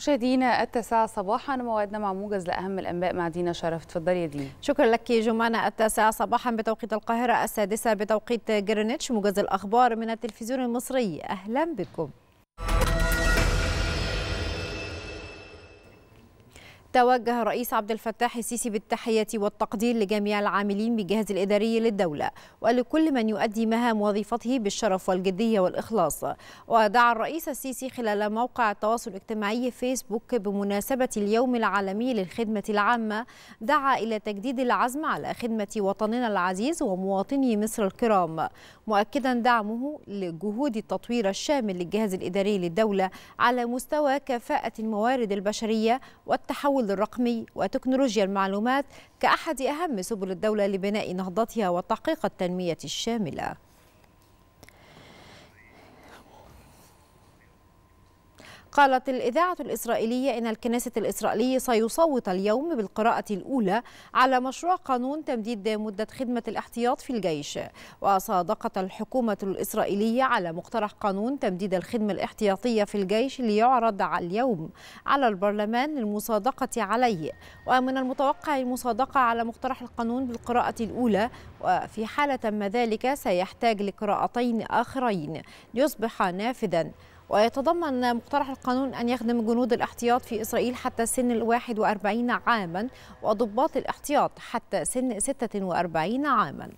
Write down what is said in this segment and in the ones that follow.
مشاهدينا التاسعة صباحا موعدنا مع موجز لأهم الأنباء مع دينا شرف تفضلي يا دينا شكرا لك جمانة التاسعة صباحا بتوقيت القاهرة السادسة بتوقيت جرينتش موجز الأخبار من التلفزيون المصري أهلا بكم توجه الرئيس عبد الفتاح السيسي بالتحية والتقدير لجميع العاملين بالجهاز الإداري للدولة ولكل من يؤدي مهام وظيفته بالشرف والجدية والإخلاص ودعا الرئيس السيسي خلال موقع التواصل الاجتماعي فيسبوك بمناسبة اليوم العالمي للخدمة العامة دعا إلى تجديد العزم على خدمة وطننا العزيز ومواطني مصر الكرام مؤكدا دعمه لجهود التطوير الشامل للجهاز الإداري للدولة على مستوى كفاءة الموارد البشرية والتحول التحول الرقمي وتكنولوجيا المعلومات كأحد أهم سبل الدولة لبناء نهضتها وتحقيق التنمية الشاملة قالت الإذاعة الإسرائيلية إن الكنيسة الإسرائيلي سيصوت اليوم بالقراءة الأولى على مشروع قانون تمديد مدة خدمة الاحتياط في الجيش وصادقت الحكومة الإسرائيلية على مقترح قانون تمديد الخدمة الاحتياطية في الجيش ليعرض اليوم على البرلمان للمصادقة عليه ومن المتوقع المصادقة على مقترح القانون بالقراءة الأولى وفي حالة ما ذلك سيحتاج لقراءتين آخرين ليصبح نافذا ويتضمن مقترح القانون أن يخدم جنود الاحتياط في إسرائيل حتى سن الواحد وأربعين عاما وضباط الاحتياط حتى سن ستة وأربعين عاما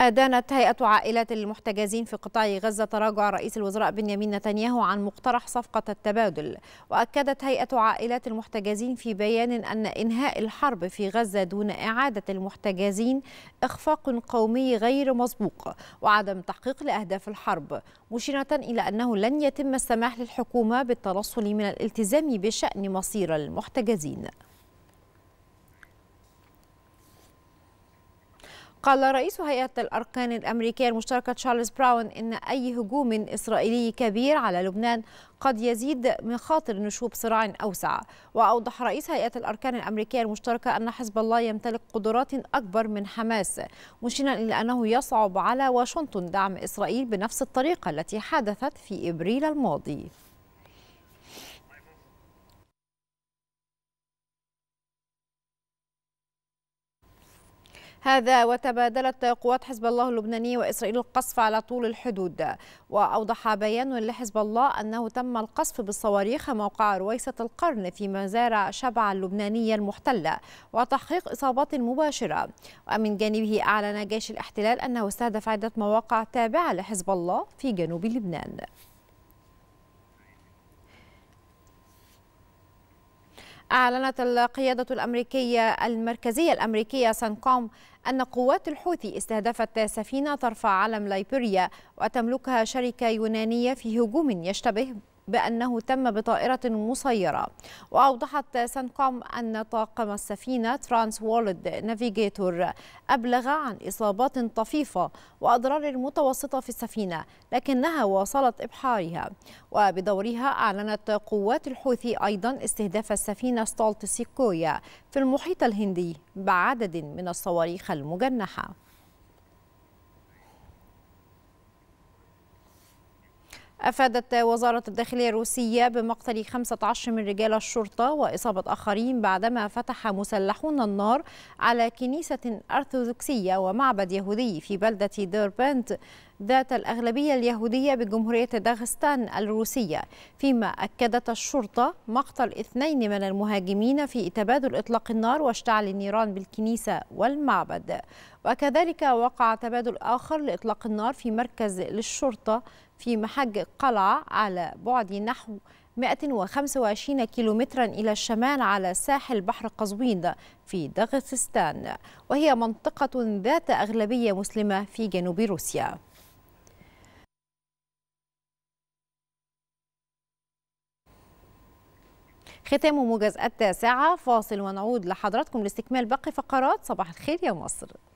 أدانت هيئة عائلات المحتجزين في قطاع غزة تراجع رئيس الوزراء بنيامين نتنياهو عن مقترح صفقة التبادل وأكدت هيئة عائلات المحتجزين في بيان أن إنهاء الحرب في غزة دون إعادة المحتجزين إخفاق قومي غير مسبوق وعدم تحقيق لأهداف الحرب مشيرة إلى أنه لن يتم السماح للحكومة بالترصل من الالتزام بشأن مصير المحتجزين قال رئيس هيئة الأركان الأمريكية المشتركة تشارلز براون إن أي هجوم إسرائيلي كبير على لبنان قد يزيد مخاطر نشوب صراع أوسع وأوضح رئيس هيئة الأركان الأمريكية المشتركة أن حزب الله يمتلك قدرات أكبر من حماس مشيرا إلى أنه يصعب على واشنطن دعم إسرائيل بنفس الطريقة التي حدثت في إبريل الماضي هذا وتبادلت قوات حزب الله اللبناني وإسرائيل القصف على طول الحدود وأوضح بيان لحزب الله أنه تم القصف بالصواريخ موقع رويسة القرن في مزارع شبع اللبنانية المحتلة وتحقيق إصابات مباشرة ومن جانبه أعلن جيش الاحتلال أنه استهدف عدة مواقع تابعة لحزب الله في جنوب لبنان أعلنت القيادة الأمريكية المركزية الأمريكية سانكوم أن قوات الحوثي استهدفت سفينة ترفع علم ليبيريا وتملكها شركة يونانية في هجوم يشتبه بأنه تم بطائرة مسيرة وأوضحت سنكوم أن طاقم السفينة ترانس وولد نافيجيتور أبلغ عن إصابات طفيفة وأضرار متوسطة في السفينة لكنها واصلت إبحارها وبدورها أعلنت قوات الحوثي أيضا استهداف السفينة ستولت سيكويا في المحيط الهندي بعدد من الصواريخ المجنحة أفادت وزارة الداخلية الروسية بمقتل 15 من رجال الشرطة وإصابة آخرين بعدما فتح مسلحون النار على كنيسة أرثوذكسية ومعبد يهودي في بلدة ديربنت ذات الأغلبية اليهودية بجمهورية داغستان الروسية فيما أكدت الشرطة مقتل اثنين من المهاجمين في تبادل إطلاق النار واشتعل النيران بالكنيسة والمعبد وكذلك وقع تبادل آخر لإطلاق النار في مركز للشرطة في محج قلعة على بعد نحو 125 كيلومترا إلى الشمال على ساحل بحر قزوين في داغستان وهي منطقة ذات أغلبية مسلمة في جنوب روسيا ختام موجز التاسعة فاصل ونعود لحضراتكم لاستكمال باقي فقرات صباح الخير يا مصر